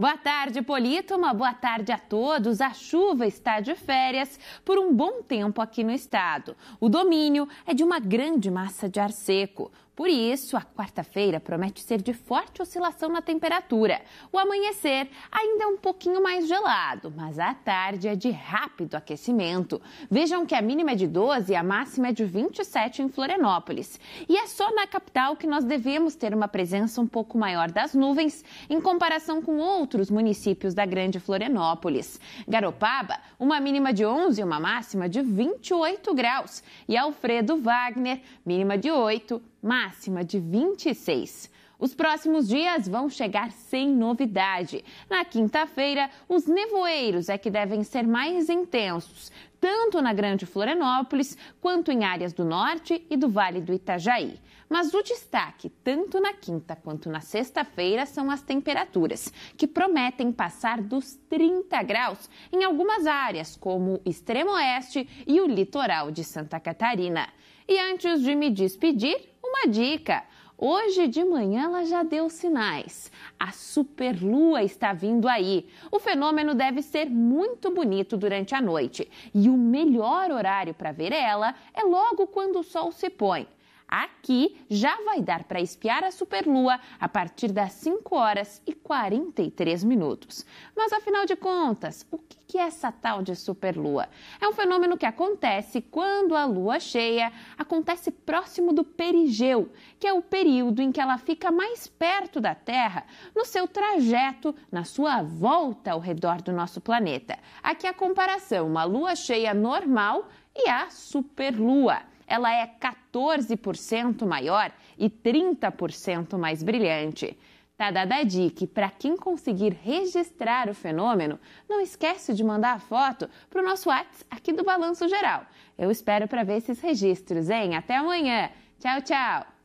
Boa tarde, Polito. Uma boa tarde a todos. A chuva está de férias por um bom tempo aqui no estado. O domínio é de uma grande massa de ar seco. Por isso, a quarta-feira promete ser de forte oscilação na temperatura. O amanhecer ainda é um pouquinho mais gelado, mas a tarde é de rápido aquecimento. Vejam que a mínima é de 12 e a máxima é de 27 em Florianópolis. E é só na capital que nós devemos ter uma presença um pouco maior das nuvens em comparação com outros municípios da Grande Florianópolis. Garopaba, uma mínima de 11 e uma máxima de 28 graus. E Alfredo Wagner, mínima de 8 máxima de 26. Os próximos dias vão chegar sem novidade. Na quinta-feira, os nevoeiros é que devem ser mais intensos, tanto na Grande Florianópolis quanto em áreas do norte e do Vale do Itajaí. Mas o destaque, tanto na quinta quanto na sexta-feira, são as temperaturas, que prometem passar dos 30 graus em algumas áreas, como o extremo oeste e o litoral de Santa Catarina. E antes de me despedir, uma dica: Hoje de manhã ela já deu sinais. A superlua está vindo aí. O fenômeno deve ser muito bonito durante a noite. E o melhor horário para ver ela é logo quando o sol se põe. Aqui já vai dar para espiar a superlua a partir das 5 horas e 43 minutos. Mas afinal de contas, o que é essa tal de superlua? É um fenômeno que acontece quando a lua cheia acontece próximo do perigeu, que é o período em que ela fica mais perto da Terra no seu trajeto, na sua volta ao redor do nosso planeta. Aqui a comparação: uma lua cheia normal e a superlua ela é 14% maior e 30% mais brilhante. Tá dada a dica, para quem conseguir registrar o fenômeno, não esquece de mandar a foto para o nosso WhatsApp aqui do Balanço Geral. Eu espero para ver esses registros, hein? Até amanhã. Tchau, tchau.